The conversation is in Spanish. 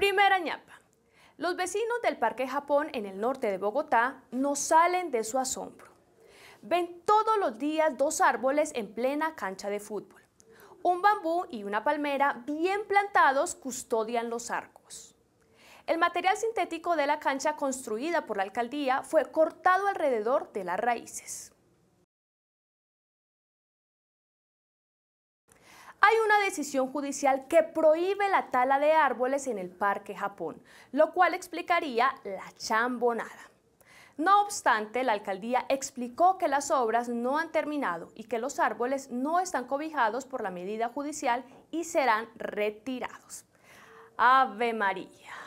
Primera ñapa. Los vecinos del Parque Japón en el norte de Bogotá no salen de su asombro. Ven todos los días dos árboles en plena cancha de fútbol. Un bambú y una palmera bien plantados custodian los arcos. El material sintético de la cancha construida por la alcaldía fue cortado alrededor de las raíces. Hay una decisión judicial que prohíbe la tala de árboles en el Parque Japón, lo cual explicaría la chambonada. No obstante, la alcaldía explicó que las obras no han terminado y que los árboles no están cobijados por la medida judicial y serán retirados. Ave María.